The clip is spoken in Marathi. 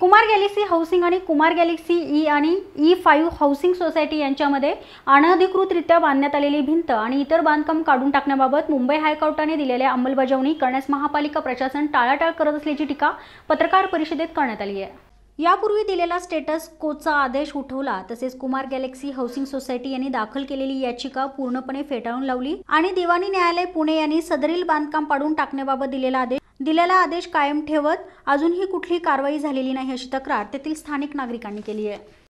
कुमार गॅलेक्सी हाऊसिंग आणि कुमार गॅलेक्सी ई आणि ई फाईव्ह हाऊसिंग सोसायटी यांच्यामध्ये अनधिकृतरित्या बांधण्यात आलेली भिंत आणि इतर बांधकाम काढून टाकण्याबाबत मुंबई हायकोर्टाने दिलेल्या अंमलबजावणी करण्यास महापालिका प्रशासन टाळाटाळ करत असल्याची टीका पत्रकार परिषदेत करण्यात आली आहे यापूर्वी दिलेला स्टेटस कोचा आदेश उठवला तसेच कुमार गॅलेक्सी हाऊसिंग सोसायटी यांनी दाखल केलेली याचिका पूर्णपणे फेटाळून लावली आणि दिवाणी न्यायालय पुणे यांनी सदरील बांधकाम पाडून टाकण्याबाबत दिलेला आदेश दिलेला आदेश कायम ठेवत अजूनही कुठली कारवाई झालेली नाही अशी तक्रार तेथील स्थानिक नागरिकांनी केली आहे